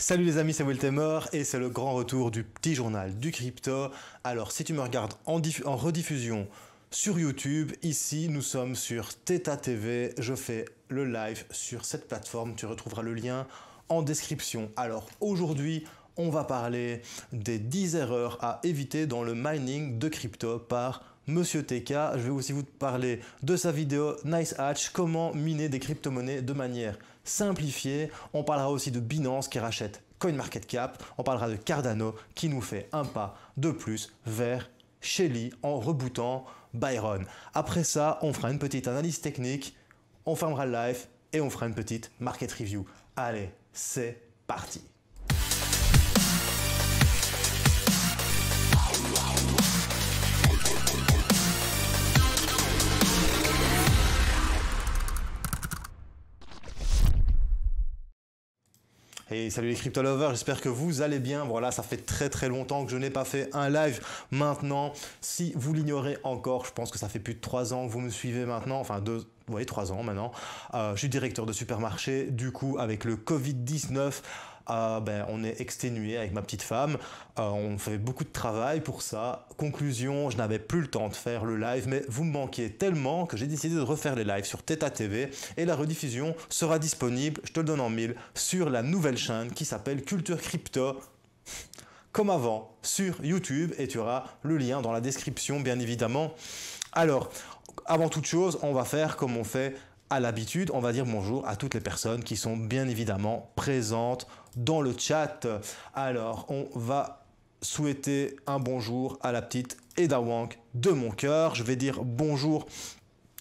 Salut les amis, c'est Temer et c'est le grand retour du petit journal du crypto. Alors si tu me regardes en, en rediffusion sur YouTube, ici nous sommes sur Theta TV, je fais le live sur cette plateforme, tu retrouveras le lien en description. Alors aujourd'hui, on va parler des 10 erreurs à éviter dans le mining de crypto par Monsieur TK. Je vais aussi vous parler de sa vidéo Nice Hatch, comment miner des crypto-monnaies de manière simplifiée. On parlera aussi de Binance qui rachète CoinMarketCap. On parlera de Cardano qui nous fait un pas de plus vers Shelly en rebootant Byron. Après ça, on fera une petite analyse technique, on fermera le live et on fera une petite market review. Allez, c'est parti Et salut les crypto lovers, j'espère que vous allez bien. Voilà, ça fait très très longtemps que je n'ai pas fait un live maintenant. Si vous l'ignorez encore, je pense que ça fait plus de 3 ans que vous me suivez maintenant, enfin deux, vous voyez, trois ans maintenant. Euh, je suis directeur de supermarché. Du coup, avec le Covid-19, ben, on est exténué avec ma petite femme, euh, on fait beaucoup de travail pour ça. Conclusion, je n'avais plus le temps de faire le live, mais vous me manquiez tellement que j'ai décidé de refaire les lives sur Teta TV et la rediffusion sera disponible, je te le donne en mille, sur la nouvelle chaîne qui s'appelle Culture Crypto. Comme avant, sur YouTube, et tu auras le lien dans la description, bien évidemment. Alors, avant toute chose, on va faire comme on fait à l'habitude, on va dire bonjour à toutes les personnes qui sont bien évidemment présentes dans le chat. Alors, on va souhaiter un bonjour à la petite Eda Wang de mon cœur. Je vais dire bonjour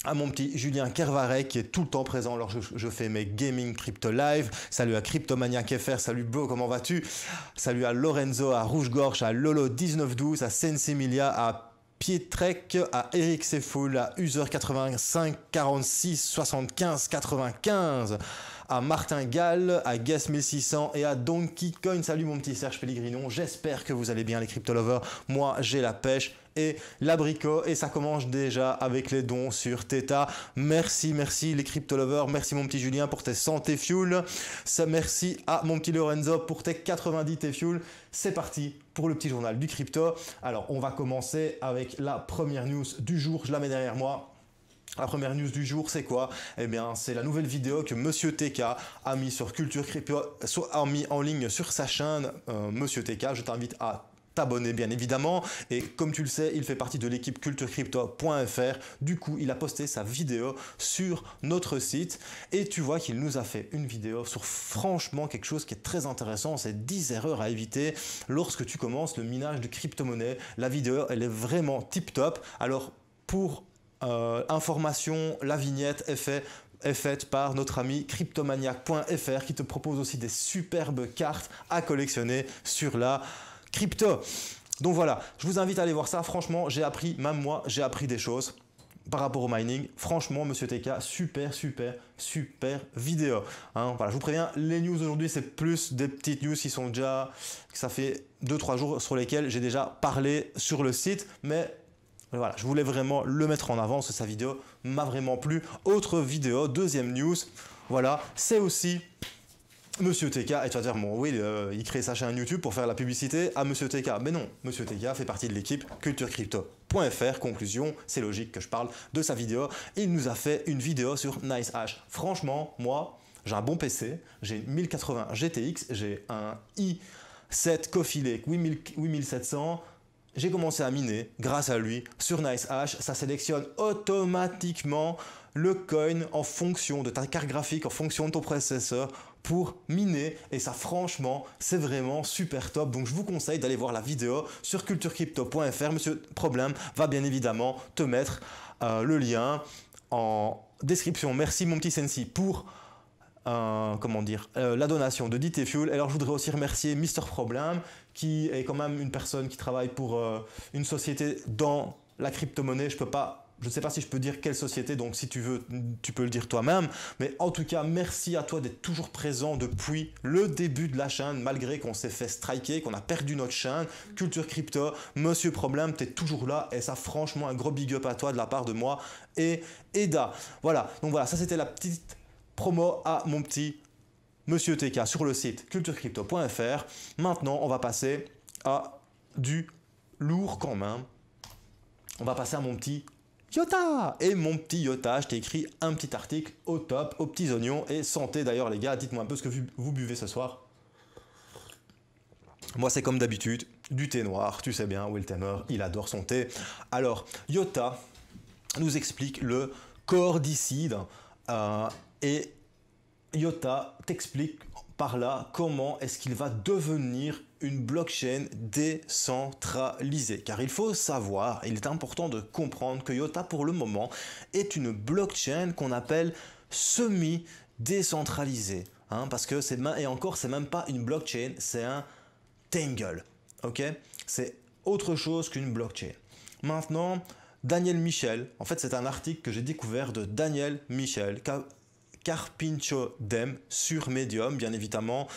à mon petit Julien Kervaret qui est tout le temps présent lorsque je, fais mes gaming crypto live. Salut à CryptoMania FR, salut beau comment vas-tu Salut à Lorenzo, à Rouge Gorge, à Lolo 1912, à Sensimilia, à Pietrek, à Eric Sefoul, à User 85 46 75 95 à Martin Gall, à Guess1600 et à Donkey Coin. Salut mon petit Serge Pellegrino, j'espère que vous allez bien les cryptolovers. Moi j'ai la pêche et l'abricot et ça commence déjà avec les dons sur Theta. Merci, merci les cryptolovers, merci mon petit Julien pour tes 100 t Ça Merci à mon petit Lorenzo pour tes 90 T-Fuel. C'est parti pour le petit journal du crypto. Alors on va commencer avec la première news du jour, je la mets derrière moi. La première news du jour, c'est quoi Eh bien, c'est la nouvelle vidéo que Monsieur TK a mis sur Culture Crypto, a mis en ligne sur sa chaîne. Euh, Monsieur TK, je t'invite à t'abonner bien évidemment et comme tu le sais il fait partie de l'équipe culturecrypto.fr du coup il a posté sa vidéo sur notre site et tu vois qu'il nous a fait une vidéo sur franchement quelque chose qui est très intéressant c'est 10 erreurs à éviter lorsque tu commences le minage de crypto monnaie la vidéo elle est vraiment tip top alors pour euh, information, la vignette est, faite par notre ami cryptomaniac.fr qui te propose aussi des superbes cartes à collectionner sur la crypto. Donc voilà, je vous invite à aller voir ça. Franchement, j'ai appris, même moi, j'ai appris des choses par rapport au mining. Franchement, Monsieur TK, super, super, super vidéo. Hein, voilà, je vous préviens, les news aujourd'hui, c'est plus des petites news qui sont déjà, que ça fait 2-3 jours sur lesquelles j'ai déjà parlé sur le site, mais voilà, je voulais vraiment le mettre en avant sa vidéo m'a vraiment plu. Autre vidéo, deuxième news, voilà, c'est aussi Monsieur TK, et tu vas dire, bon oui, euh, il crée sa chaîne YouTube pour faire la publicité à Monsieur TK. Mais non, Monsieur TK fait partie de l'équipe culturecrypto.fr. Conclusion, c'est logique que je parle de sa vidéo. Il nous a fait une vidéo sur NiceHash. Franchement, moi, j'ai un bon PC, j'ai 1080 GTX, j'ai un i7 cofilé 8700, j'ai commencé à miner grâce à lui sur NiceHash. Ça sélectionne automatiquement le coin en fonction de ta carte graphique, en fonction de ton processeur pour miner. Et ça, franchement, c'est vraiment super top. Donc, je vous conseille d'aller voir la vidéo sur culturecrypto.fr. Monsieur Problème va bien évidemment te mettre euh, le lien en description. Merci, mon petit Sensi, pour. Euh, comment dire, euh, la donation de DT Fuel. Alors je voudrais aussi remercier Mister Problem qui est quand même une personne qui travaille pour euh, une société dans la crypto-monnaie. Je peux pas je ne sais pas si je peux dire quelle société, donc si tu veux, tu peux le dire toi-même. Mais en tout cas, merci à toi d'être toujours présent depuis le début de la chaîne, malgré qu'on s'est fait striker, qu'on a perdu notre chaîne. Culture Crypto, Monsieur Problème, tu es toujours là. Et ça, franchement, un gros big up à toi de la part de moi et Eda. Voilà, donc voilà, ça c'était la petite promo à mon petit Monsieur TK sur le site culturecrypto.fr. Maintenant, on va passer à du lourd quand même. On va passer à mon petit Yota Et mon petit Yota, je t'ai écrit un petit article au top, aux petits oignons et santé d'ailleurs les gars, dites-moi un peu ce que vous buvez ce soir. Moi c'est comme d'habitude, du thé noir, tu sais bien, Will Temer, il adore son thé. Alors, Yota nous explique le cordicide euh, et IOTA t'explique par là comment est-ce qu'il va devenir une blockchain décentralisée. Car il faut savoir, il est important de comprendre que IOTA pour le moment est une blockchain qu'on appelle semi-décentralisée. Hein, parce que c'est et encore c'est même pas une blockchain, c'est un tangle. Ok C'est autre chose qu'une blockchain. Maintenant, Daniel Michel, en fait c'est un article que j'ai découvert de Daniel Michel, Carpincho Dem sur Medium, bien évidemment.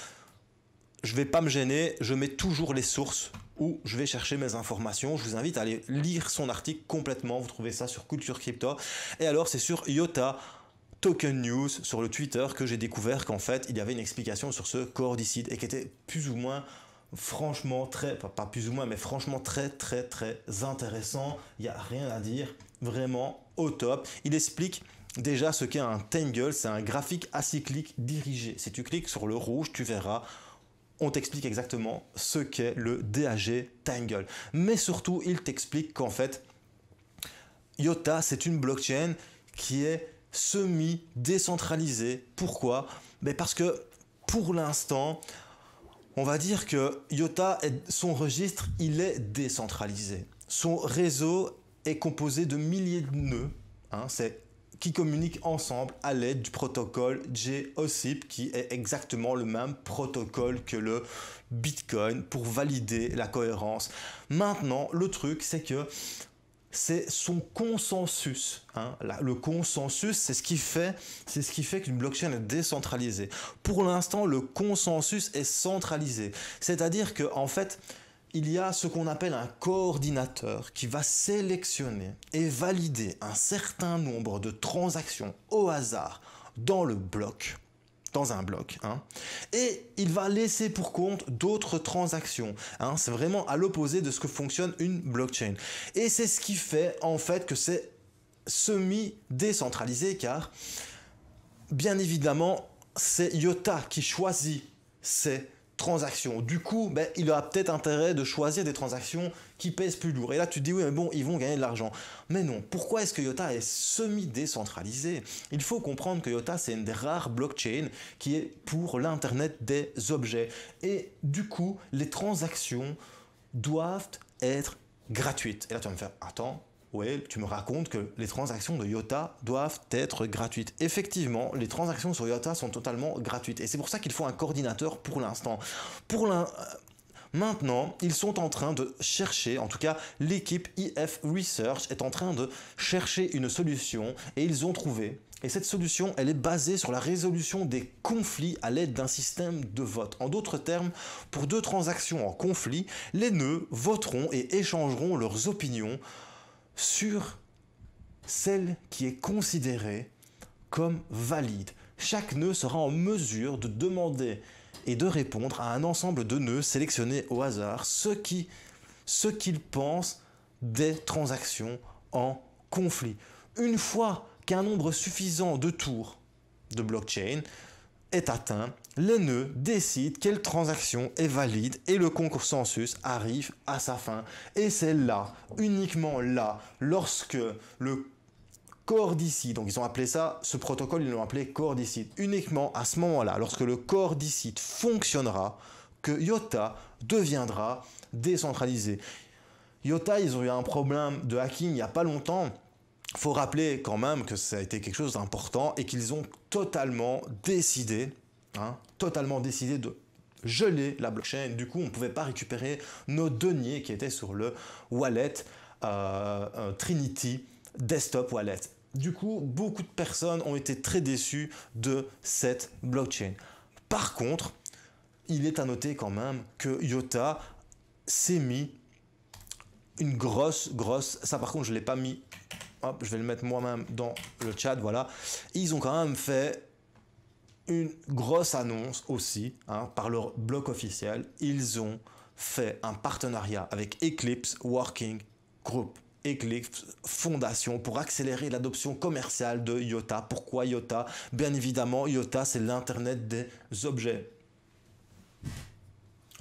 Je vais pas me gêner, je mets toujours les sources où je vais chercher mes informations. Je vous invite à aller lire son article complètement. Vous trouvez ça sur Culture Crypto. Et alors, c'est sur IOTA. Token News sur le Twitter que j'ai découvert qu'en fait il y avait une explication sur ce cordicide et qui était plus ou moins franchement très, pas plus ou moins, mais franchement très très très intéressant. Il n'y a rien à dire, vraiment au top. Il explique Déjà, ce qu'est un tangle, c'est un graphique acyclique dirigé. Si tu cliques sur le rouge, tu verras on t'explique exactement ce qu'est le DAG Tangle. Mais surtout, il t'explique qu'en fait, IOTA, c'est une blockchain qui est semi-décentralisée. Pourquoi Mais Parce que pour l'instant, on va dire que IOTA, son registre, il est décentralisé. Son réseau est composé de milliers de nœuds. Hein, c'est qui communiquent ensemble à l'aide du protocole JOSIP qui est exactement le même protocole que le Bitcoin pour valider la cohérence. Maintenant, le truc, c'est que c'est son consensus. Hein. le consensus, c'est ce qui fait, c'est ce qui fait qu'une blockchain est décentralisée. Pour l'instant, le consensus est centralisé, c'est-à-dire que en fait, il y a ce qu'on appelle un coordinateur qui va sélectionner et valider un certain nombre de transactions au hasard dans le bloc, dans un bloc, hein. et il va laisser pour compte d'autres transactions. Hein. c'est vraiment à l'opposé de ce que fonctionne une blockchain. Et c'est ce qui fait en fait que c'est semi-décentralisé car bien évidemment c'est IOTA qui choisit ces transactions. Du coup, ben, il a peut-être intérêt de choisir des transactions qui pèsent plus lourd. Et là, tu te dis, oui, mais bon, ils vont gagner de l'argent. Mais non, pourquoi est-ce que Yota est semi-décentralisé Il faut comprendre que Yota, c'est une des rares blockchains qui est pour l'Internet des objets. Et du coup, les transactions doivent être gratuites. Et là, tu vas me faire, attends, ouais, tu me racontes que les transactions de IOTA doivent être gratuites. Effectivement, les transactions sur IOTA sont totalement gratuites. Et c'est pour ça qu'il faut un coordinateur pour l'instant. Pour euh, Maintenant, ils sont en train de chercher, en tout cas l'équipe IF Research est en train de chercher une solution et ils ont trouvé. Et cette solution, elle est basée sur la résolution des conflits à l'aide d'un système de vote. En d'autres termes, pour deux transactions en conflit, les nœuds voteront et échangeront leurs opinions sur celle qui est considérée comme valide. Chaque nœud sera en mesure de demander et de répondre à un ensemble de nœuds sélectionnés au hasard ce qui ce qu'il pense des transactions en conflit. Une fois qu'un nombre suffisant de tours de blockchain est atteint, les nœuds décident quelle transaction est valide et le consensus arrive à sa fin. Et c'est là, uniquement là, lorsque le Cordicite, donc ils ont appelé ça, ce protocole, ils l'ont appelé cordicite uniquement à ce moment-là, lorsque le Cordicite fonctionnera, que IOTA deviendra décentralisé. IOTA, ils ont eu un problème de hacking il n'y a pas longtemps. Faut rappeler quand même que ça a été quelque chose d'important et qu'ils ont totalement décidé Hein, totalement décidé de geler la blockchain. Du coup, on ne pouvait pas récupérer nos deniers qui étaient sur le wallet euh, Trinity Desktop Wallet. Du coup, beaucoup de personnes ont été très déçues de cette blockchain. Par contre, il est à noter quand même que Iota s'est mis une grosse, grosse... Ça par contre, je ne l'ai pas mis... Hop, je vais le mettre moi-même dans le chat, voilà. Ils ont quand même fait une grosse annonce aussi hein, par leur blog officiel. Ils ont fait un partenariat avec Eclipse Working Group. Eclipse Fondation pour accélérer l'adoption commerciale de IOTA. Pourquoi IOTA Bien évidemment, IOTA, c'est l'Internet des objets.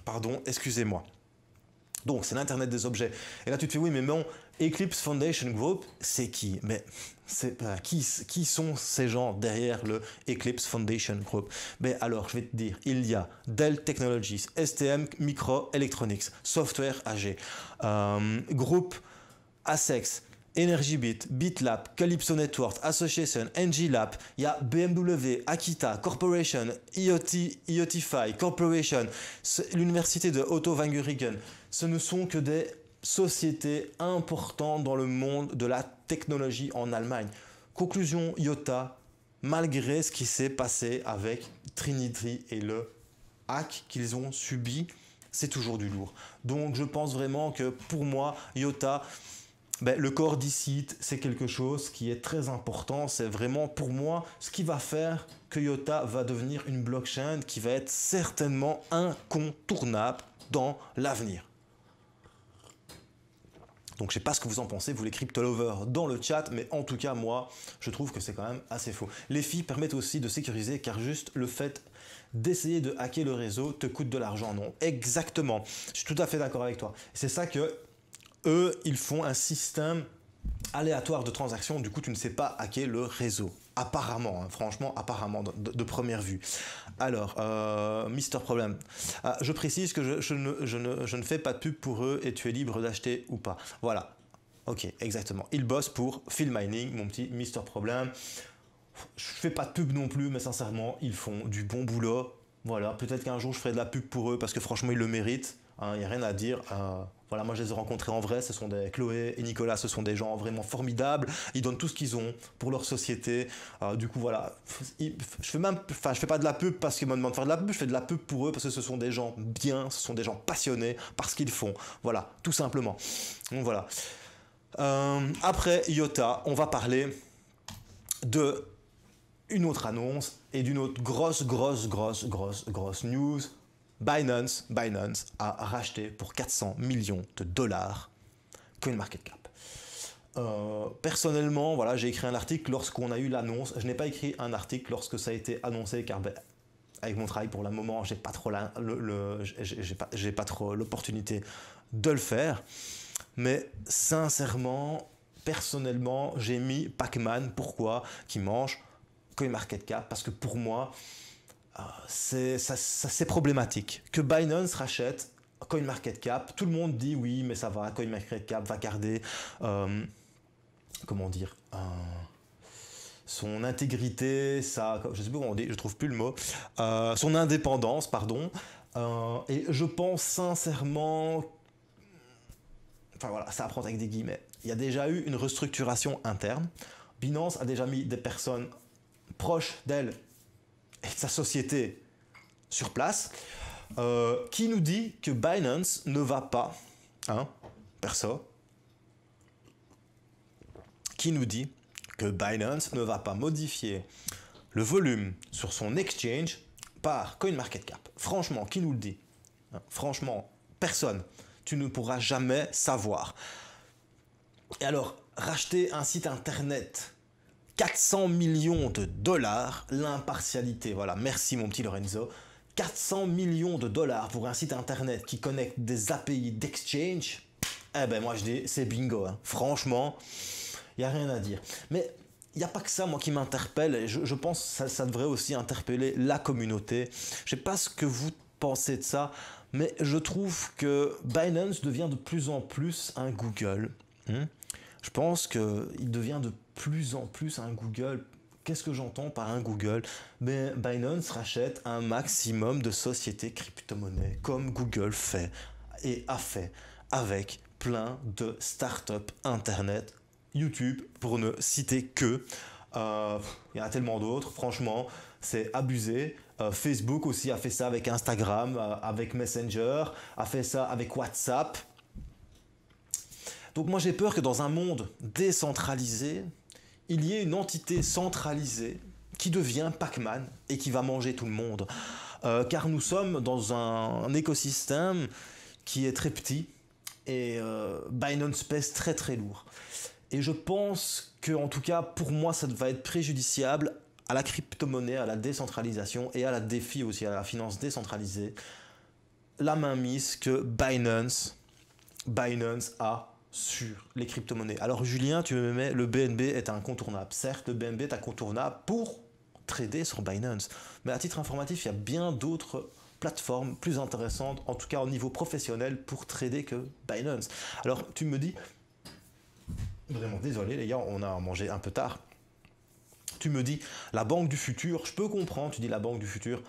Pardon, excusez-moi. Donc, c'est l'Internet des objets. Et là, tu te fais, oui, mais non, Eclipse Foundation Group, c'est qui Mais qui, sont ces gens derrière le Eclipse Foundation Group Mais alors, je vais te dire, il y a Dell Technologies, STM Micro Electronics, Software AG, euh, Group groupe ASEX, EnergyBit, BitLab, Calypso Network, Association, NGLab, il y a BMW, Akita, Corporation, IoT, IoTify, Corporation, l'université de Otto Wangurigen. Ce ne sont que des société importante dans le monde de la technologie en Allemagne. Conclusion, IOTA, malgré ce qui s'est passé avec Trinity et le hack qu'ils ont subi, c'est toujours du lourd. Donc je pense vraiment que pour moi, IOTA, ben, le cordicite, c'est quelque chose qui est très important. C'est vraiment pour moi ce qui va faire que IOTA va devenir une blockchain qui va être certainement incontournable dans l'avenir. Donc je sais pas ce que vous en pensez, vous les crypto dans le chat, mais en tout cas moi, je trouve que c'est quand même assez faux. Les filles permettent aussi de sécuriser car juste le fait d'essayer de hacker le réseau te coûte de l'argent, non Exactement, je suis tout à fait d'accord avec toi. C'est ça que eux, ils font un système aléatoire de transactions, du coup tu ne sais pas hacker le réseau apparemment, hein, franchement, apparemment, de, première vue. Alors, euh, Mister Problème, ah, je précise que je, ne, fais pas de pub pour eux et tu es libre d'acheter ou pas. Voilà, ok, exactement. Ils bossent pour Phil Mining, mon petit Mister Problème. Je fais pas de pub non plus, mais sincèrement, ils font du bon boulot. Voilà, peut-être qu'un jour je ferai de la pub pour eux parce que franchement, ils le méritent. Il hein, n'y a rien à dire. Euh, voilà, moi je les ai rencontrés en vrai. Ce sont des Chloé et Nicolas, ce sont des gens vraiment formidables. Ils donnent tout ce qu'ils ont pour leur société. Euh, du coup, voilà, je fais même, enfin, je fais pas de la pub parce qu'ils me demandent de faire de la pub. Je fais de la pub pour eux parce que ce sont des gens bien, ce sont des gens passionnés par ce qu'ils font. Voilà, tout simplement. Donc voilà. Euh, après IOTA, on va parler de une autre annonce et d'une autre grosse, grosse, grosse, grosse, grosse news Binance, Binance a racheté pour 400 millions de dollars CoinMarketCap. Euh, personnellement, voilà, j'ai écrit un article lorsqu'on a eu l'annonce. Je n'ai pas écrit un article lorsque ça a été annoncé, car ben, avec mon travail pour le moment, j'ai pas trop le, j'ai pas, pas, trop l'opportunité de le faire. Mais sincèrement, personnellement, j'ai mis Pac-Man. Pourquoi Qui mange CoinMarketCap Parce que pour moi, ah, c'est ça, problématique. Que Binance rachète CoinMarketCap, tout le monde dit oui, mais ça va, CoinMarketCap va garder, euh, comment dire, euh, son intégrité, ça, je sais plus comment on dit, je trouve plus le mot, euh, son indépendance, pardon. et je pense sincèrement, enfin voilà, ça apprend avec des guillemets. Il y a déjà eu une restructuration interne. Binance a déjà mis des personnes proches d'elle et sa société sur place, euh, qui nous dit que Binance ne va pas, hein, perso, qui nous dit que Binance ne va pas modifier le volume sur son exchange par CoinMarketCap. Franchement, qui nous le dit hein? Franchement, personne. Tu ne pourras jamais savoir. Et alors, racheter un site internet 400 millions de dollars, l'impartialité, voilà, merci mon petit Lorenzo, 400 millions de dollars pour un site internet qui connecte des API d'exchange, eh ben moi je dis c'est bingo, hein. franchement, il n'y a rien à dire. Mais il n'y a pas que ça, moi, qui m'interpelle. Je, pense que ça, devrait aussi interpeller la communauté. Je ne sais pas ce que vous pensez de ça, mais je trouve que Binance devient de plus en plus un Google. Hmm. je pense qu'il devient de plus en plus un Google. Qu'est-ce que j'entends par un Google Mais ben, Binance rachète un maximum de sociétés crypto-monnaies, comme Google fait et a fait, avec plein de startups Internet, YouTube, pour ne citer que. Euh, il y en a tellement d'autres, franchement, c'est abusé. Euh, Facebook aussi a fait ça avec Instagram, euh, avec Messenger, a fait ça avec WhatsApp. Donc moi j'ai peur que dans un monde décentralisé, il y ait une entité centralisée qui devient Pac-Man et qui va manger tout le monde. Euh, car nous sommes dans un, écosystème qui est très petit et euh, Binance pèse très très lourd. Et je pense que, en tout cas, pour moi, ça va être préjudiciable à la crypto-monnaie, à la décentralisation et à la défi aussi, à la finance décentralisée, la mainmise que Binance, Binance a sur les crypto-monnaies. Alors Julien, tu me mets le BNB est incontournable. Certes, le BNB est incontournable pour trader sur Binance. Mais à titre informatif, il y a bien d'autres plateformes plus intéressantes, en tout cas au niveau professionnel, pour trader que Binance. Alors tu me dis, vraiment désolé les gars, on a mangé un peu tard. Tu me dis, la banque du futur, je peux comprendre, tu dis la banque du futur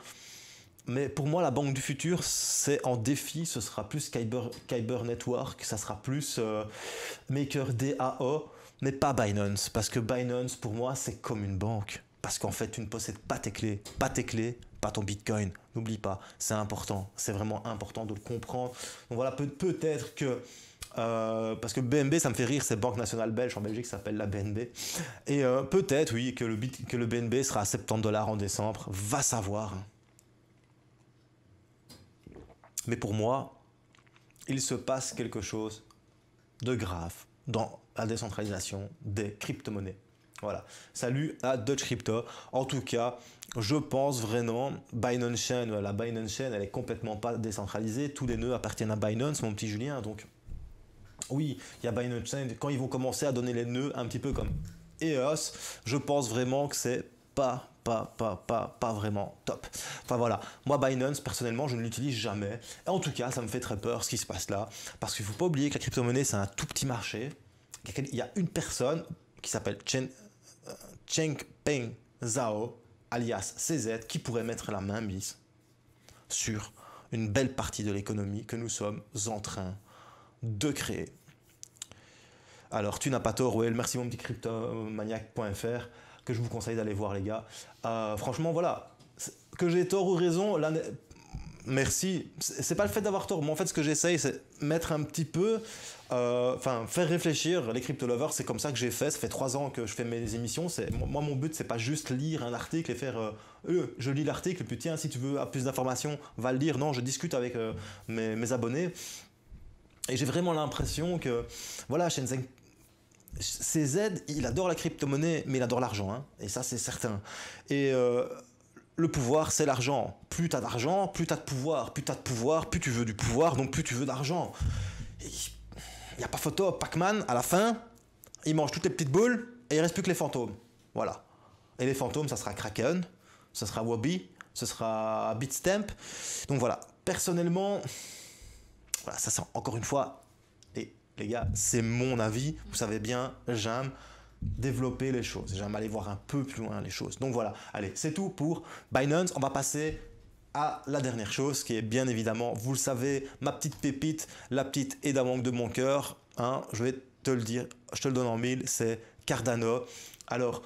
mais pour moi, la banque du futur, c'est en défi, ce sera plus Kyber, Network, ça sera plus euh, Maker DAO, mais pas Binance, parce que Binance, pour moi, c'est comme une banque. Parce qu'en fait, tu ne possèdes pas tes clés, pas tes clés, pas ton Bitcoin. N'oublie pas, c'est important, c'est vraiment important de le comprendre. Donc voilà, peut-être que euh, parce que BNB, ça me fait rire, c'est Banque Nationale Belge en Belgique, ça s'appelle la BNB. Et euh, peut-être, oui, que le, que le BNB sera à 70 dollars en décembre. Va savoir. Hein. Mais pour moi, il se passe quelque chose de grave dans la décentralisation des crypto-monnaies. Voilà. Salut à Dutch Crypto. En tout cas, je pense vraiment Binance Chain, la Binance Chain, elle est complètement pas décentralisée. Tous les nœuds appartiennent à Binance, mon petit Julien. Donc, oui, il y a Binance Chain. Quand ils vont commencer à donner les nœuds un petit peu comme EOS, je pense vraiment que c'est pas pas, pas, pas, pas vraiment top. Enfin voilà, moi Binance, personnellement, je ne l'utilise jamais. Et en tout cas, ça me fait très peur ce qui se passe là. Parce qu'il ne faut pas oublier que la crypto-monnaie, c'est un tout petit marché. Il y a une personne qui s'appelle euh, Cheng Peng Zhao, alias CZ, qui pourrait mettre la main mise sur une belle partie de l'économie que nous sommes en train de créer. Alors, tu n'as pas tort, roel Merci, mon petit cryptomaniac.fr que je vous conseille d'aller voir, les gars. Euh, franchement, voilà. Que j'ai tort ou raison, merci. merci. C'est pas le fait d'avoir tort. Moi, en fait, ce que j'essaye, c'est mettre un petit peu, euh, enfin, faire réfléchir les crypto-lovers. C'est comme ça que j'ai fait. Ça fait trois ans que je fais mes émissions. moi, mon but, c'est pas juste lire un article et faire, euh, je lis l'article, puis tiens, si tu veux ah, plus d'informations, va le lire. Non, je discute avec mes, mes abonnés. Et j'ai vraiment l'impression que, voilà, Shenzhen CZ, il adore la crypto-monnaie, mais il adore l'argent, hein. et ça c'est certain. Et euh, le pouvoir, c'est l'argent. Plus t'as d'argent, plus t'as de pouvoir. Plus t'as de pouvoir, plus tu veux du pouvoir, donc plus tu veux d'argent. Il n'y a pas photo. Pac-Man, à la fin, il mange toutes les petites boules et il reste plus que les fantômes. Voilà. Et les fantômes, ça sera Kraken, ça sera Wabi, ce sera Bitstamp. Donc voilà. Personnellement, voilà, ça sent encore une fois les gars, c'est mon avis, vous savez bien, j'aime développer les choses, j'aime aller voir un peu plus loin les choses. Donc voilà, allez, c'est tout pour Binance, on va passer à la dernière chose qui est bien évidemment, vous le savez, ma petite pépite, la petite Edawank de mon cœur, hein. je vais te le dire, je te le donne en mille, c'est Cardano. Alors,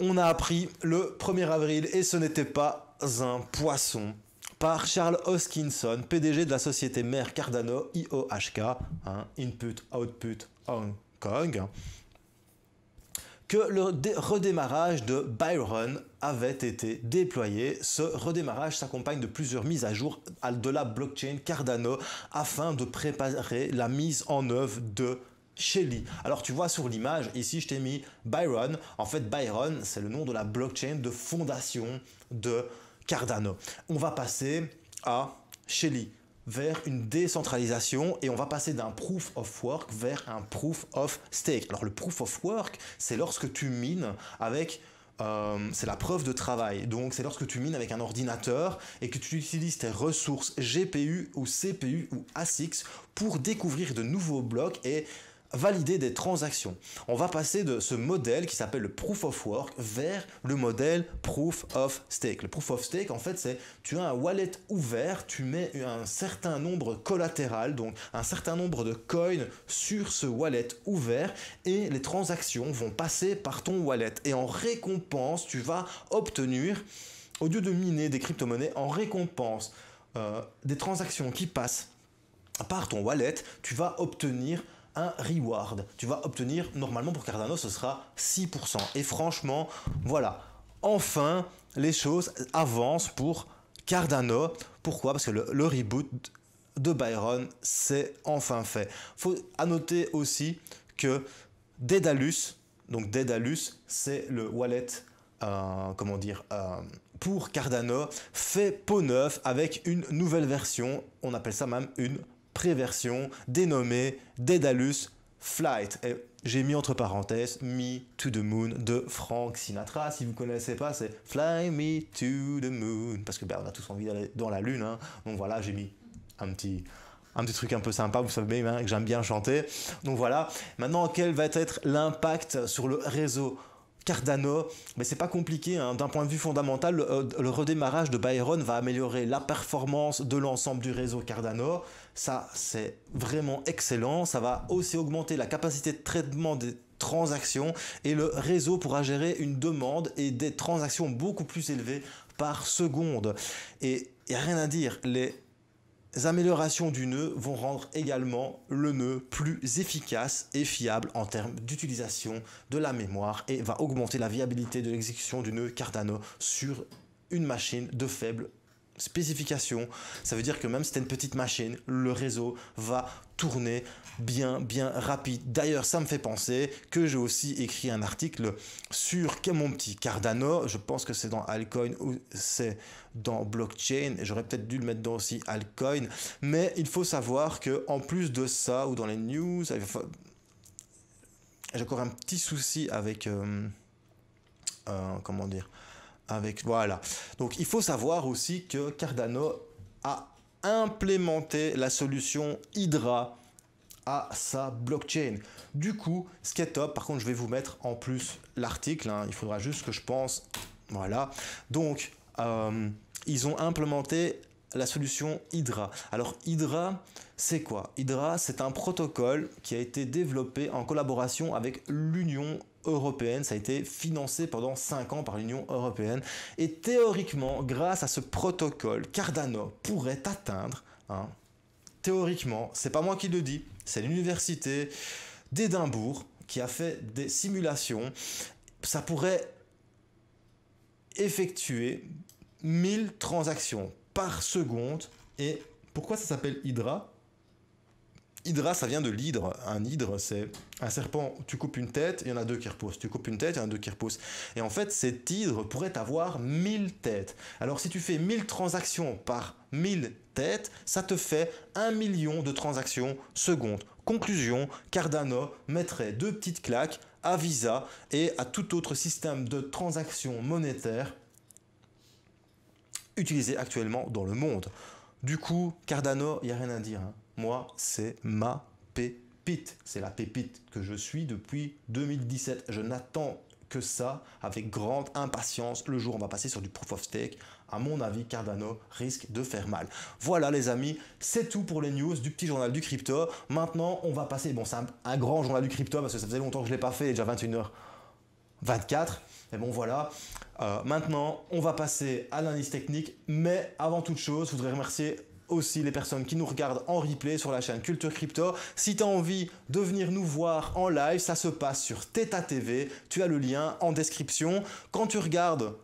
on a appris le 1er avril et ce n'était pas un poisson par Charles Hoskinson, PDG de la société mère Cardano IOHK, hein, Input Output Hong Kong, que le redémarrage de Byron avait été déployé. Ce redémarrage s'accompagne de plusieurs mises à jour de la blockchain Cardano afin de préparer la mise en œuvre de Shelly. Alors tu vois sur l'image, ici je t'ai mis Byron. En fait, Byron, c'est le nom de la blockchain de fondation de Cardano. On va passer à Shelly vers une décentralisation et on va passer d'un proof of work vers un proof of stake. Alors le proof of work, c'est lorsque tu mines avec euh, c'est la preuve de travail. Donc c'est lorsque tu mines avec un ordinateur et que tu utilises tes ressources GPU ou CPU ou ASICS pour découvrir de nouveaux blocs et valider des transactions. On va passer de ce modèle qui s'appelle le proof of work vers le modèle proof of stake. Le proof of stake, en fait, c'est tu as un wallet ouvert, tu mets un certain nombre collatéral, donc un certain nombre de coins sur ce wallet ouvert et les transactions vont passer par ton wallet. Et en récompense, tu vas obtenir, au lieu de miner des crypto-monnaies, en récompense euh, des transactions qui passent par ton wallet, tu vas obtenir un reward. Tu vas obtenir, normalement pour Cardano, ce sera 6%. Et franchement, voilà, enfin, les choses avancent pour Cardano. Pourquoi Parce que le, reboot de Byron, c'est enfin fait. Faut à noter aussi que Dedalus, donc Dedalus, c'est le wallet, euh, comment dire, euh, pour Cardano, fait peau neuve avec une nouvelle version. On appelle ça même une préversion dénommée Daedalus Flight. Et j'ai mis entre parenthèses Me to the Moon de Frank Sinatra. Si vous ne connaissez pas, c'est Fly Me to the Moon. Parce que ben, on a tous envie d'aller dans la lune. Hein. Donc voilà, j'ai mis un petit, un petit truc un peu sympa, vous savez hein, que j'aime bien chanter. Donc voilà, maintenant quel va être l'impact sur le réseau Cardano, mais c'est pas compliqué. Hein. D'un point de vue fondamental, euh, le, redémarrage de Byron va améliorer la performance de l'ensemble du réseau Cardano. Ça, c'est vraiment excellent. Ça va aussi augmenter la capacité de traitement des transactions et le réseau pourra gérer une demande et des transactions beaucoup plus élevées par seconde. Et il n'y a rien à dire, les améliorations du nœud vont rendre également le nœud plus efficace et fiable en termes d'utilisation de la mémoire et va augmenter la viabilité de l'exécution du nœud Cardano sur une machine de faible Spécification, Ça veut dire que même si c'est une petite machine, le réseau va tourner bien, bien rapide. D'ailleurs, ça me fait penser que j'ai aussi écrit un article sur mon petit Cardano. Je pense que c'est dans Alcoin ou c'est dans Blockchain. J'aurais peut-être dû le mettre dans aussi Alcoin. Mais il faut savoir que en plus de ça, ou dans les news, j'ai encore un petit souci avec... Euh, euh, comment dire voilà. Donc il faut savoir aussi que Cardano a implémenté la solution Hydra à sa blockchain. Du coup, ce qui est top, par contre je vais vous mettre en plus l'article, hein. il faudra juste que je pense, voilà. Donc, euh, ils ont implémenté la solution Hydra. Alors Hydra, c'est quoi Hydra, c'est un protocole qui a été développé en collaboration avec l'Union européenne. Ça a été financé pendant 5 ans par l'Union européenne. Et théoriquement, grâce à ce protocole, Cardano pourrait atteindre, hein, théoriquement, c'est pas moi qui le dis, c'est l'université d'Édimbourg qui a fait des simulations. Ça pourrait effectuer 1000 transactions par seconde. Et pourquoi ça s'appelle Hydra Hydra, ça vient de l'hydre. Un hydre, c'est un serpent. Tu coupes une tête, il y en a deux qui reposent. Tu coupes une tête, il y en a deux qui reposent. Et en fait, cet hydre pourrait avoir 1000 têtes. Alors si tu fais 1000 transactions par 1000 têtes, ça te fait 1 million de transactions secondes. Conclusion, Cardano mettrait deux petites claques à Visa et à tout autre système de transactions monétaires utilisé actuellement dans le monde. Du coup, Cardano, il n'y a rien à dire. Hein moi, c'est ma pépite. C'est la pépite que je suis depuis 2017. Je n'attends que ça avec grande impatience. Le jour où on va passer sur du proof of stake, à mon avis, Cardano risque de faire mal. Voilà les amis, c'est tout pour les news du petit journal du crypto. Maintenant, on va passer, bon c'est un, grand journal du crypto parce que ça faisait longtemps que je ne l'ai pas fait, déjà 21h24. Mais bon voilà, euh, maintenant on va passer à l'analyse technique. Mais avant toute chose, je voudrais remercier aussi les personnes qui nous regardent en replay sur la chaîne Culture Crypto. Si tu as envie de venir nous voir en live, ça se passe sur Theta TV. Tu as le lien en description. Quand tu regardes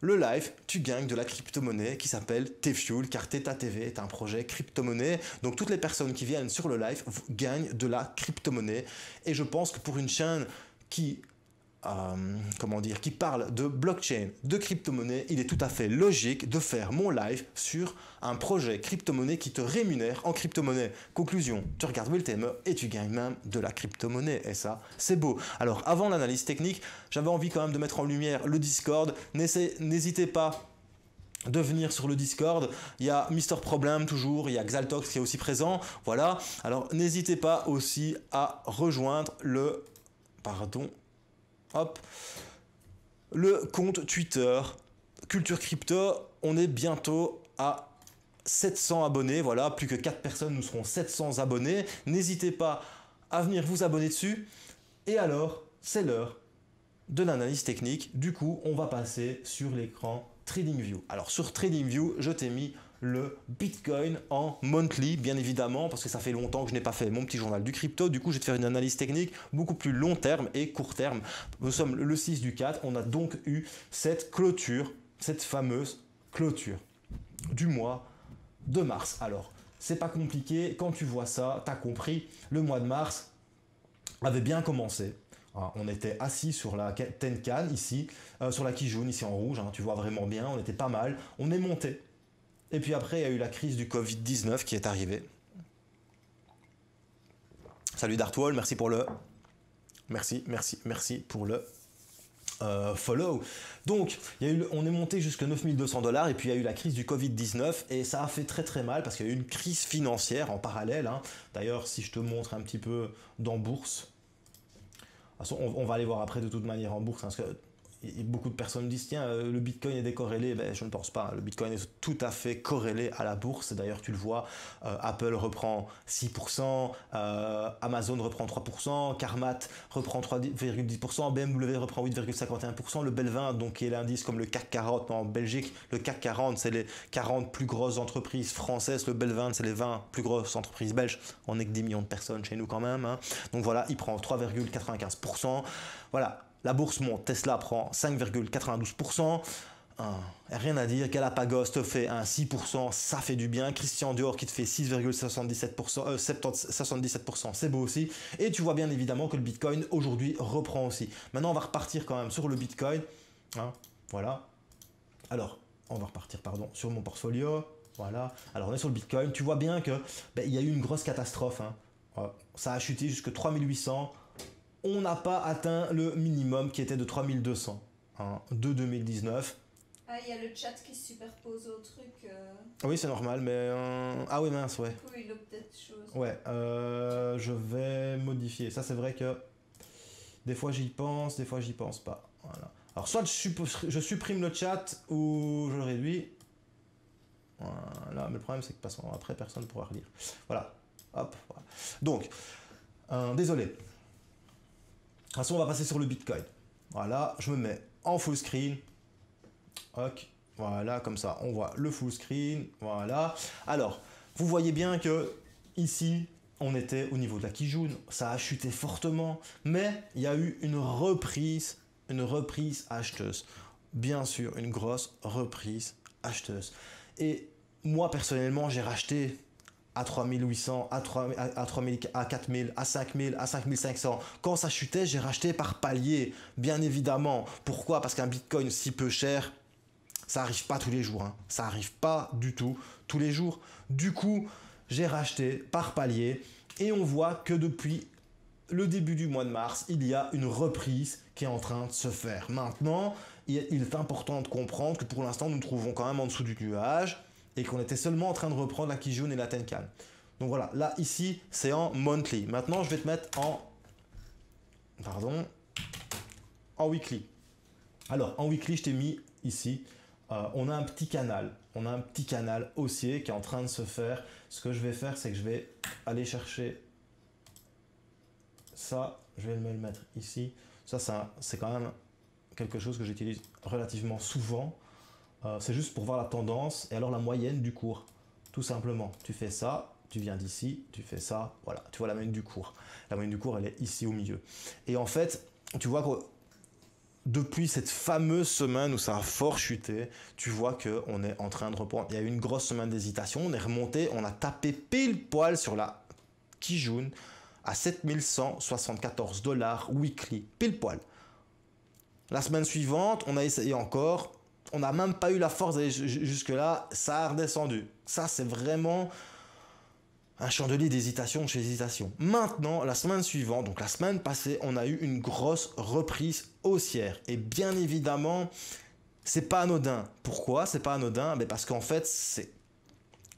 le live, tu gagnes de la crypto-monnaie qui s'appelle TFuel, car Theta TV est un projet crypto-monnaie. Donc toutes les personnes qui viennent sur le live gagnent de la crypto-monnaie. Et je pense que pour une chaîne qui euh, comment dire, qui parle de blockchain, de crypto-monnaie, il est tout à fait logique de faire mon live sur un projet crypto-monnaie qui te rémunère en crypto-monnaie. Conclusion, tu regardes thème et tu gagnes même de la crypto-monnaie. Et ça, c'est beau. Alors, avant l'analyse technique, j'avais envie quand même de mettre en lumière le Discord. N'hésitez pas de venir sur le Discord. Il y a Mister Problem toujours, il y a Xaltox qui est aussi présent. Voilà. Alors n'hésitez pas aussi à rejoindre le pardon, Hop. Le compte Twitter, Culture Crypto, on est bientôt à 700 abonnés, voilà, plus que 4 personnes, nous serons 700 abonnés. N'hésitez pas à venir vous abonner dessus. Et alors, c'est l'heure de l'analyse technique. Du coup, on va passer sur l'écran TradingView. Alors sur TradingView, je t'ai mis le Bitcoin en monthly, bien évidemment, parce que ça fait longtemps que je n'ai pas fait mon petit journal du crypto. Du coup, je vais te faire une analyse technique beaucoup plus long terme et court terme. Nous sommes le 6 du 4, on a donc eu cette clôture, cette fameuse clôture du mois de mars. Alors, c'est pas compliqué, quand tu vois ça, t'as compris, le mois de mars avait bien commencé. Ah, on était assis sur la Tenkan ici, euh, sur la jaune ici en rouge, hein, tu vois vraiment bien, on était pas mal, on est monté et puis après, il y a eu la crise du Covid-19 qui est arrivée. Salut Dartwall, merci pour le... Merci, merci, merci pour le euh, follow. Donc, y a eu, on est monté jusqu'à 9200 dollars et puis il y a eu la crise du Covid-19 et ça a fait très très mal parce qu'il y a eu une crise financière en parallèle. Hein. D'ailleurs, si je te montre un petit peu dans bourse, on, va aller voir après de toute manière en bourse hein, parce que beaucoup de personnes disent tiens euh, le Bitcoin est décorrélé, ben, je ne pense pas. Le Bitcoin est tout à fait corrélé à la bourse. D'ailleurs tu le vois, euh, Apple reprend 6%, euh, Amazon reprend 3%, Carmat reprend 3,10%, BMW reprend 8,51%, le Belvin donc qui est l'indice comme le CAC 40 en Belgique, le CAC 40 c'est les 40 plus grosses entreprises françaises, le Belvin c'est les 20 plus grosses entreprises belges. On est que 10 millions de personnes chez nous quand même. Hein. Donc voilà, il prend 3,95%. Voilà, la bourse monte, Tesla prend 5,92%. Ah, rien à dire, Galapagos te fait un 6%, ça fait du bien. Christian Dior qui te fait 6,77%, 77%, euh, c'est beau aussi. Et tu vois bien évidemment que le Bitcoin aujourd'hui reprend aussi. Maintenant, on va repartir quand même sur le Bitcoin. Hein, voilà. Alors, on va repartir, pardon, sur mon portfolio. Voilà. Alors, on est sur le Bitcoin. Tu vois bien que ben, il y a eu une grosse catastrophe. Hein. Oh, ça a chuté jusque 3800 on n'a pas atteint le minimum qui était de 3200 hein, de 2019. Ah, il y a le chat qui se superpose au truc. Euh. Oui, c'est normal, mais. Euh, ah oui, mince, ouais. Ouais, euh, je vais modifier. Ça, c'est vrai que. Des fois, j'y pense, des fois, j'y pense pas. Voilà. Alors, soit je, supprime le chat ou je le réduis. Voilà, mais le problème, c'est que après, personne ne pourra relire. Voilà. Hop. Voilà. Donc, désolé façon, on va passer sur le Bitcoin. Voilà, je me mets en full screen. voilà, comme ça, on voit le full screen. Voilà. Alors, vous voyez bien que ici, on était au niveau de la Kijun. Ça a chuté fortement, mais il y a eu une reprise, une reprise acheteuse. Bien sûr, une grosse reprise acheteuse. Et moi, personnellement, j'ai racheté à 3800, à, 3, à, 3000, à 4000, à 5000, à 5500. Quand ça chutait, j'ai racheté par palier, bien évidemment. Pourquoi Parce qu'un bitcoin si peu cher, ça arrive pas tous les jours. Hein. Ça n'arrive pas du tout tous les jours. Du coup, j'ai racheté par palier et on voit que depuis le début du mois de mars, il y a une reprise qui est en train de se faire. Maintenant, il est important de comprendre que pour l'instant, nous, nous trouvons quand même en dessous du nuage et qu'on était seulement en train de reprendre la Kijun et la Tenkan. Donc voilà, là ici c'est en monthly. Maintenant je vais te mettre en pardon en weekly. Alors en weekly je t'ai mis ici. Euh, on a un petit canal, on a un petit canal haussier qui est en train de se faire. Ce que je vais faire, c'est que je vais aller chercher ça, je vais le mettre ici. ça c'est quand même quelque chose que j'utilise relativement souvent. Euh, c'est juste pour voir la tendance et alors la moyenne du cours. Tout simplement, tu fais ça, tu viens d'ici, tu fais ça, voilà, tu vois la moyenne du cours. La moyenne du cours, elle est ici au milieu. Et en fait, tu vois que depuis cette fameuse semaine où ça a fort chuté, tu vois qu'on est en train de reprendre. Il y a eu une grosse semaine d'hésitation, on est remonté, on a tapé pile poil sur la Kijun à 7174 dollars weekly, pile poil. La semaine suivante, on a essayé encore, on n'a même pas eu la force d'aller jusque-là, ça a redescendu. Ça, c'est vraiment un chandelier d'hésitation chez hésitation. Maintenant, la semaine suivante, donc la semaine passée, on a eu une grosse reprise haussière. Et bien évidemment, c'est pas anodin. Pourquoi c'est pas anodin Mais ben, Parce qu'en fait,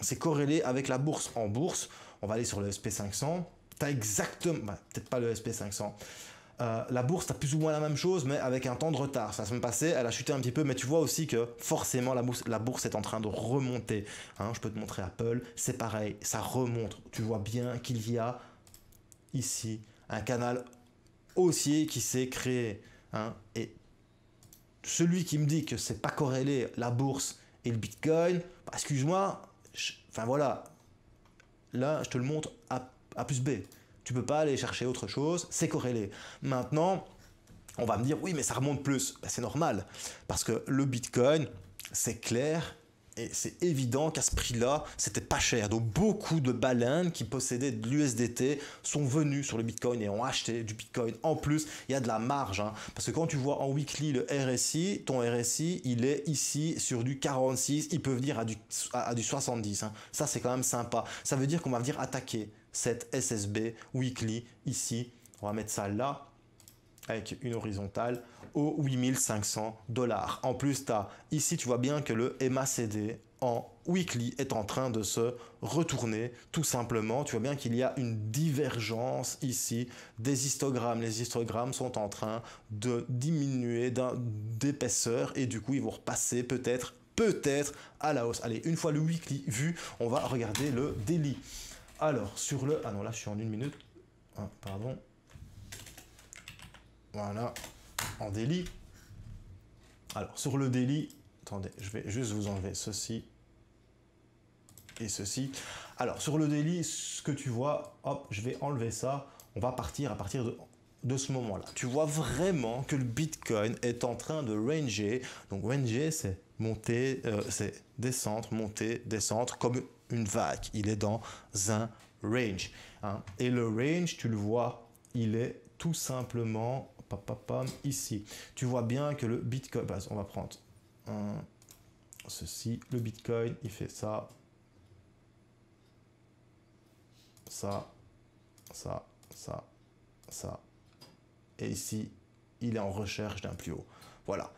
c'est corrélé avec la bourse. En bourse, on va aller sur le SP500, tu as exactement, ben, peut-être pas le SP500, euh, la bourse, as plus ou moins la même chose, mais avec un temps de retard. Ça, s'est passé, elle a chuté un petit peu, mais tu vois aussi que forcément, la bourse, la bourse est en train de remonter. Hein, je peux te montrer Apple, c'est pareil, ça remonte. Tu vois bien qu'il y a ici un canal haussier qui s'est créé. Hein, et celui qui me dit que c'est pas corrélé la bourse et le bitcoin, bah, excuse-moi, enfin voilà, là, je te le montre à, plus B. Tu peux pas aller chercher autre chose, c'est corrélé. Maintenant, on va me dire oui, mais ça remonte plus. Ben, c'est normal parce que le Bitcoin, c'est clair et c'est évident qu'à ce prix-là, c'était pas cher. Donc beaucoup de baleines qui possédaient de l'USDT sont venues sur le Bitcoin et ont acheté du Bitcoin. En plus, il y a de la marge. Hein. parce que quand tu vois en weekly le RSI, ton RSI, il est ici sur du 46, il peut venir à du, à, du 70. Hein. Ça, c'est quand même sympa. Ça veut dire qu'on va venir attaquer cette SSB weekly ici. On va mettre ça là avec une horizontale aux 8500 dollars. En plus, tu as, ici, tu vois bien que le MACD en weekly est en train de se retourner tout simplement. Tu vois bien qu'il y a une divergence ici des histogrammes. Les histogrammes sont en train de diminuer d'épaisseur et du coup, ils vont repasser peut-être, peut-être à la hausse. Allez, une fois le weekly vu, on va regarder le daily. Alors, sur le... Ah non, là, je suis en une minute. Ah, pardon. Voilà, en délit. Alors, sur le délit, attendez, je vais juste vous enlever ceci et ceci. Alors, sur le délit, ce que tu vois, hop, je vais enlever ça. On va partir à partir de ce moment-là. Tu vois vraiment que le Bitcoin est en train de ranger. Donc ranger, c'est monter, euh, c'est descendre, monter, descendre, comme une vague. Il est dans un range. Hein. Et le range, tu le vois, il est tout simplement ici. Tu vois bien que le Bitcoin, bah, on va prendre ceci, le Bitcoin, il fait ça, ça, ça, ça, ça. Et ici, il est en recherche d'un plus haut. Voilà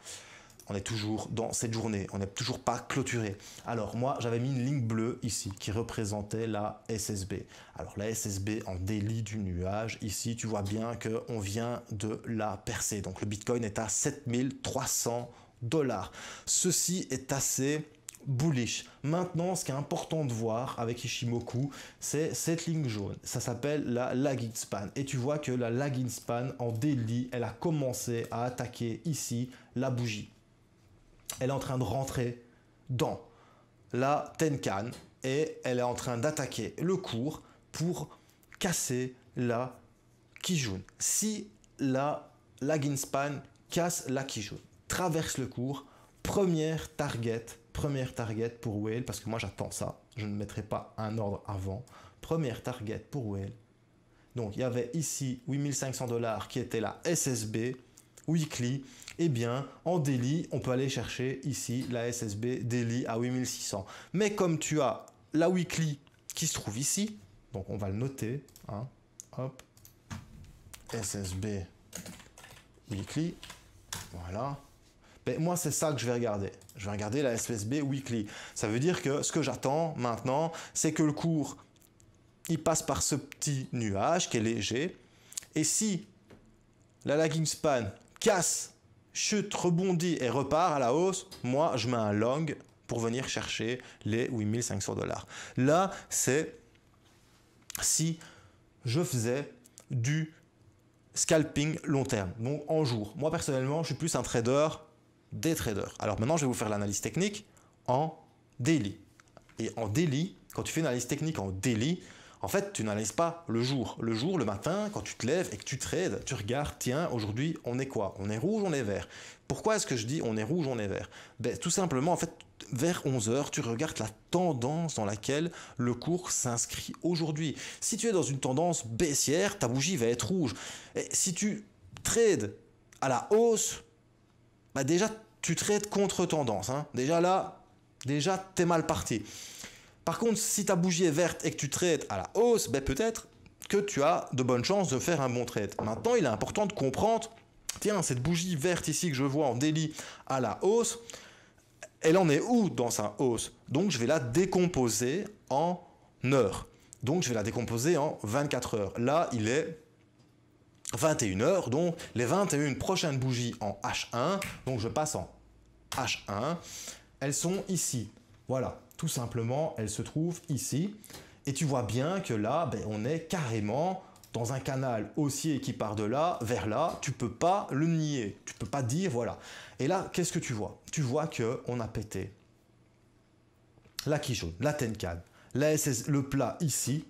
on est toujours dans cette journée, on n'est toujours pas clôturé. Alors moi, j'avais mis une ligne bleue ici qui représentait la SSB. Alors la SSB en délit du nuage, ici tu vois bien que on vient de la percer. Donc le Bitcoin est à 7300 dollars. Ceci est assez bullish. Maintenant, ce qui est important de voir avec Ishimoku, c'est cette ligne jaune. Ça s'appelle la lagging span. Et tu vois que la lagging span en délit, elle a commencé à attaquer ici la bougie elle est en train de rentrer dans la Tenkan et elle est en train d'attaquer le cours pour casser la Kijun. Si la Laginspan casse la Kijun, traverse le cours, première target, première target pour Whale, parce que moi j'attends ça, je ne mettrai pas un ordre avant, première target pour Whale. Donc il y avait ici 8500 dollars qui était la SSB, weekly, eh bien, en daily, on peut aller chercher ici la SSB daily à 8600. Mais comme tu as la weekly qui se trouve ici, donc on va le noter, hein, hop, SSB weekly, voilà. Ben, moi, c'est ça que je vais regarder. Je vais regarder la SSB weekly. Ça veut dire que ce que j'attends maintenant, c'est que le cours, il passe par ce petit nuage qui est léger. Et si la lagging span casse, chute, rebondit et repart à la hausse, moi je mets un long pour venir chercher les 8500 dollars. Là, c'est si je faisais du scalping long terme, donc en jour. Moi personnellement, je suis plus un trader des traders. Alors maintenant, je vais vous faire l'analyse technique en daily. Et en daily, quand tu fais une analyse technique en daily, en fait, tu n'analyses pas le jour. Le jour, le matin, quand tu te lèves et que tu trades, tu regardes, tiens, aujourd'hui, on est quoi On est rouge, on est vert. Pourquoi est-ce que je dis on est rouge, on est vert ben, Tout simplement, en fait, vers 11h, tu regardes la tendance dans laquelle le cours s'inscrit aujourd'hui. Si tu es dans une tendance baissière, ta bougie va être rouge. Et si tu trades à la hausse, ben, déjà, tu trades contre tendance. Hein. Déjà là, déjà, t'es mal parti. Par contre, si ta bougie est verte et que tu traites à la hausse, ben peut-être que tu as de bonnes chances de faire un bon trade. Maintenant, il est important de comprendre, tiens, cette bougie verte ici que je vois en délit à la hausse, elle en est où dans sa hausse Donc je vais la décomposer en heures. Donc je vais la décomposer en 24 heures. Là, il est 21 heures, donc les 21 prochaines bougies en H1, donc je passe en H1, elles sont ici. Voilà, tout simplement, elle se trouve ici. Et tu vois bien que là, ben, on est carrément dans un canal haussier qui part de là vers là, tu peux pas le nier, tu peux pas dire voilà. Et là, qu'est-ce que tu vois Tu vois que on a pété la Kijun, la Tenkan, la SS, le plat ici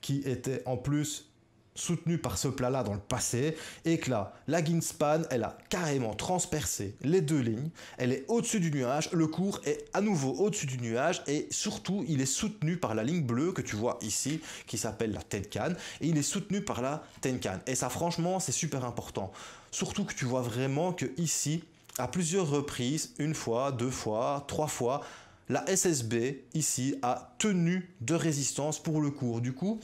qui était en plus soutenu par ce plat-là dans le passé, et que là, la Ginspan, elle a carrément transpercé les deux lignes, elle est au-dessus du nuage, le cours est à nouveau au-dessus du nuage, et surtout, il est soutenu par la ligne bleue que tu vois ici, qui s'appelle la Tenkan, et il est soutenu par la Tenkan. Et ça, franchement, c'est super important. Surtout que tu vois vraiment que ici, à plusieurs reprises, une fois, deux fois, trois fois, la SSB, ici, a tenu de résistance pour le cours. Du coup,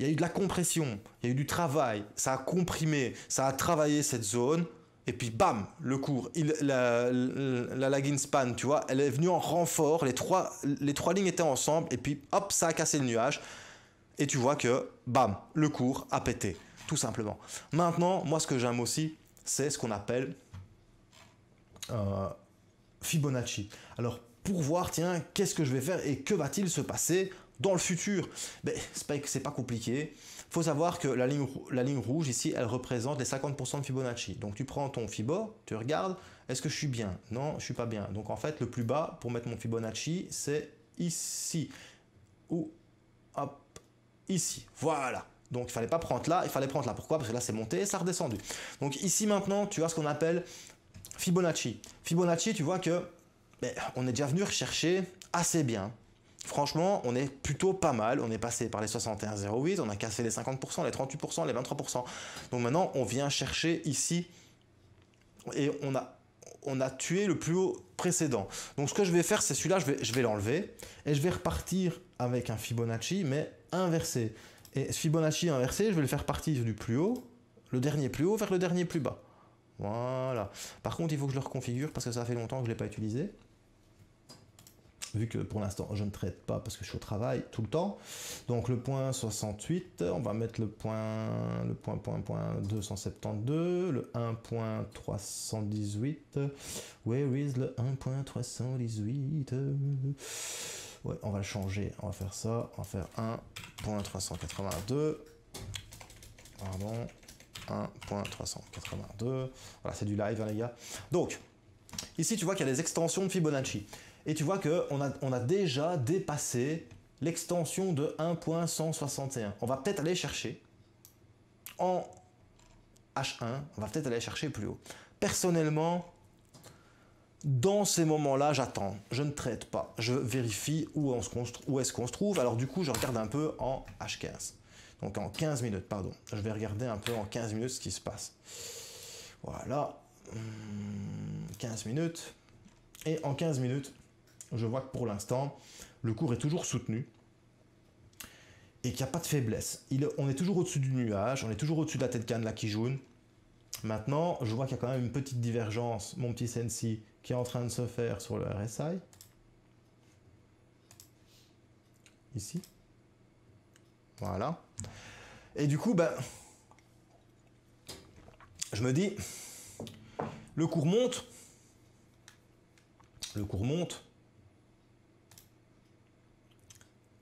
il y a eu de la compression, il y a eu du travail, ça a comprimé, ça a travaillé cette zone. Et puis bam, le cours, il, la, la, span, tu vois, elle est venue en renfort, les trois, les trois lignes étaient ensemble, et puis hop, ça a cassé le nuage. Et tu vois que bam, le cours a pété, tout simplement. Maintenant, moi ce que j'aime aussi, c'est ce qu'on appelle euh, Fibonacci. Alors pour voir, tiens, qu'est-ce que je vais faire et que va-t-il se passer dans le futur, ben, c'est pas, pas compliqué. faut savoir que la ligne, rouge ici, elle représente les 50% de Fibonacci. Donc tu prends ton Fibo, tu regardes, est-ce que je suis bien Non, je suis pas bien. Donc en fait, le plus bas pour mettre mon Fibonacci, c'est ici. Ou hop, ici. Voilà. Donc il fallait pas prendre là, il fallait prendre là. Pourquoi Parce que là c'est monté et ça a redescendu. Donc ici maintenant, tu as ce qu'on appelle Fibonacci. Fibonacci, tu vois que ben, on est déjà venu rechercher assez bien franchement, on est plutôt pas mal. On est passé par les 61,08, on a cassé les 50%, les 38%, les 23%. Donc maintenant, on vient chercher ici et on a, on a tué le plus haut précédent. Donc ce que je vais faire, c'est celui-là, je vais, je vais l'enlever et je vais repartir avec un Fibonacci, mais inversé. Et Fibonacci inversé, je vais le faire partir du plus haut, le dernier plus haut vers le dernier plus bas. Voilà. Par contre, il faut que je le reconfigure parce que ça fait longtemps que je ne l'ai pas utilisé vu que pour l'instant je ne traite pas parce que je suis au travail tout le temps. Donc le point 68, on va mettre le point le point point point 272, le 1.318. Where is le 1.318 Ouais, on va le changer, on va faire ça, on va faire 1.382. Pardon. 1.382. Voilà, c'est du live, hein, les gars. Donc, ici, tu vois qu'il y a des extensions de Fibonacci. Et tu vois qu'on a, on a déjà dépassé l'extension de 1.161. On va peut-être aller chercher en H1, on va peut-être aller chercher plus haut. Personnellement, dans ces moments-là, j'attends, je ne traite pas, je vérifie où, où est-ce qu'on se trouve. Alors du coup, je regarde un peu en H15. Donc en 15 minutes, pardon. Je vais regarder un peu en 15 minutes ce qui se passe. Voilà. 15 hum, minutes. Et en 15 minutes, je vois que pour l'instant, le cours est toujours soutenu et qu'il n'y a pas de faiblesse. on est toujours au-dessus du nuage, on est toujours au-dessus de la tête canne, la jaune. Maintenant, je vois qu'il y a quand même une petite divergence, mon petit Sensi, qui est en train de se faire sur le RSI. Ici. Voilà. Et du coup, ben, je me dis, le cours monte, le cours monte,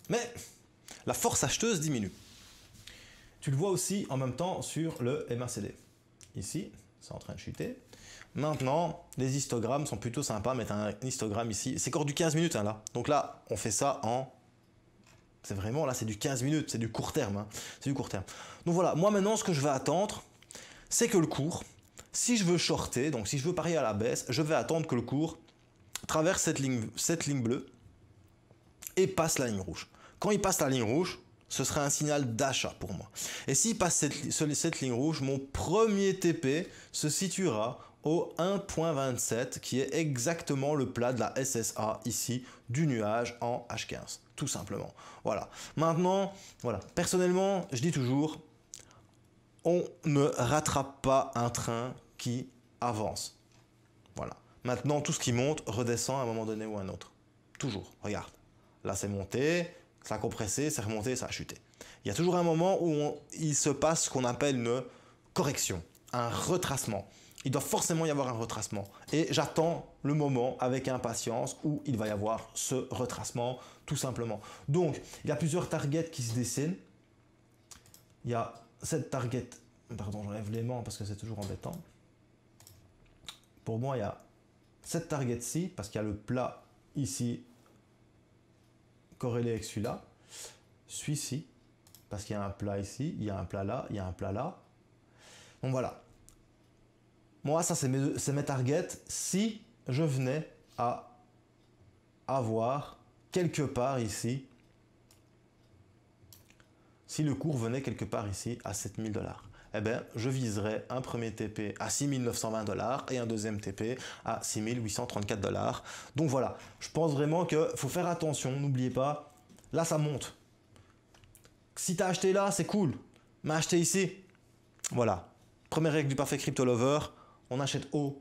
Mais la force acheteuse diminue. Tu le vois aussi en même temps sur le MACD. Ici, c'est en train de chuter. Maintenant, les histogrammes sont plutôt sympas. Mettre un histogramme ici. C'est encore du 15 minutes hein, là. Donc là, on fait ça en c'est vraiment là, c'est du 15 minutes, c'est du court terme. Hein. C'est du court terme. Donc voilà, moi maintenant, ce que je vais attendre, c'est que le cours, si je veux shorter, donc si je veux parier à la baisse, je vais attendre que le cours traverse cette ligne bleue et passe la ligne rouge. Quand il passe la ligne rouge, ce sera un signal d'achat pour moi. Et s'il passe cette, ligne rouge, mon premier TP se situera au 1.27 qui est exactement le plat de la SSA ici du nuage en H15 tout simplement. Voilà. Maintenant, voilà, personnellement, je dis toujours on ne rattrape pas un train qui avance. Voilà. Maintenant, tout ce qui monte redescend à un moment donné ou à un autre. Toujours. Regarde. Là, c'est monté, ça a compressé, a remonté, ça a chuté. Il y a toujours un moment où il se passe ce qu'on appelle une correction, un retracement. Il doit forcément y avoir un retracement. Et j'attends le moment avec impatience où il va y avoir ce retracement, tout simplement. Donc, il y a plusieurs targets qui se dessinent. Il y a cette target... Pardon, j'enlève l'aimant parce que c'est toujours embêtant. Pour moi, il y a cette target-ci, parce qu'il y a le plat ici corrélé avec celui-là, celui-ci, parce qu'il y a un plat ici, il y a un plat là, il y a un plat là. Donc voilà. Moi, ça, c'est mes, targets. Si je venais à avoir quelque part ici, si le cours venait quelque part ici à 7000 dollars. Eh ben, je viserai un premier TP à 6920 dollars et un deuxième TP à 6834 dollars. Donc voilà, je pense vraiment qu'il faut faire attention, n'oubliez pas, là ça monte. Si tu as acheté là, c'est cool, mais acheter ici, voilà. Première règle du parfait crypto lover, on achète haut,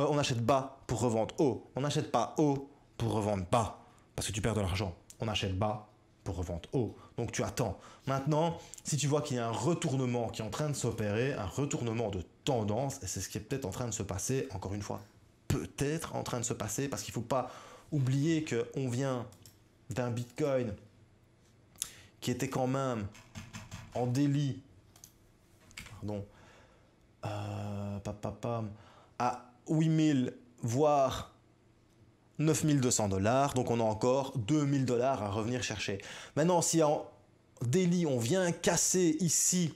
euh, on achète bas pour revendre haut. On n'achète pas haut pour revendre bas parce que tu perds de l'argent. On achète bas pour revendre haut. Donc tu attends. Maintenant, si tu vois qu'il y a un retournement qui est en train de s'opérer, un retournement de tendance, et c'est ce qui est peut-être en train de se passer, encore une fois, peut-être en train de se passer, parce qu'il ne faut pas oublier qu'on vient d'un Bitcoin qui était quand même en délit, pardon, euh, à 8000, voire 9200 dollars, donc on a encore 2000 dollars à revenir chercher. Maintenant, si en délit on vient casser ici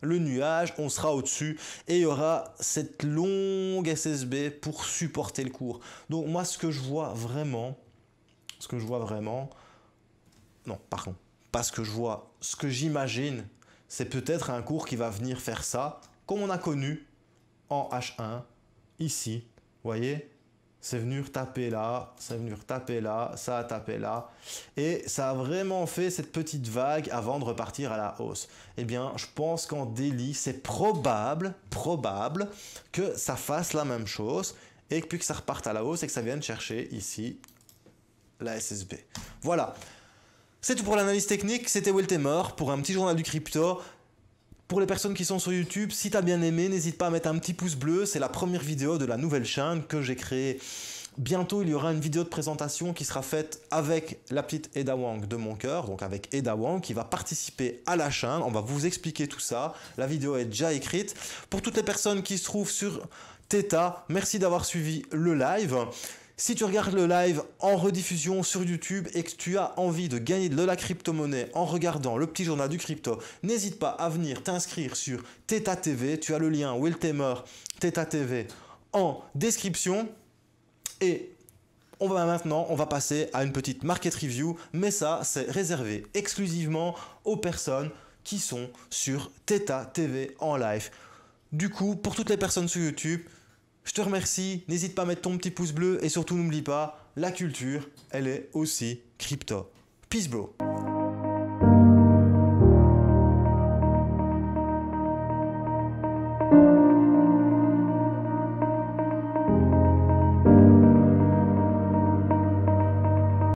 le nuage, on sera au-dessus et il y aura cette longue SSB pour supporter le cours. Donc moi, ce que je vois vraiment, ce que je vois vraiment, non, pardon, pas ce que je vois, ce que j'imagine, c'est peut-être un cours qui va venir faire ça, comme on a connu en H1, ici, voyez c'est venu retaper là, c'est venu retaper là, ça a tapé là, et ça a vraiment fait cette petite vague avant de repartir à la hausse. Eh bien, je pense qu'en daily, c'est probable, probable, que ça fasse la même chose, et puis que ça reparte à la hausse et que ça vienne chercher ici la SSB. Voilà. C'est tout pour l'analyse technique, c'était Temer pour un petit journal du crypto. Pour les personnes qui sont sur YouTube, si t'as bien aimé, n'hésite pas à mettre un petit pouce bleu. C'est la première vidéo de la nouvelle chaîne que j'ai créée. Bientôt, il y aura une vidéo de présentation qui sera faite avec la petite Eda Wang de mon cœur, donc avec Eda Wang qui va participer à la chaîne. On va vous expliquer tout ça. La vidéo est déjà écrite. Pour toutes les personnes qui se trouvent sur Theta, merci d'avoir suivi le live. Si tu regardes le live en rediffusion sur YouTube et que tu as envie de gagner de la crypto-monnaie en regardant le petit journal du crypto, n'hésite pas à venir t'inscrire sur Theta TV. Tu as le lien Temer Theta TV en description. Et on va maintenant, on va passer à une petite market review, mais ça, c'est réservé exclusivement aux personnes qui sont sur Theta TV en live. Du coup, pour toutes les personnes sur YouTube, je te remercie, n'hésite pas à mettre ton petit pouce bleu et surtout n'oublie pas, la culture, elle est aussi crypto. Peace bro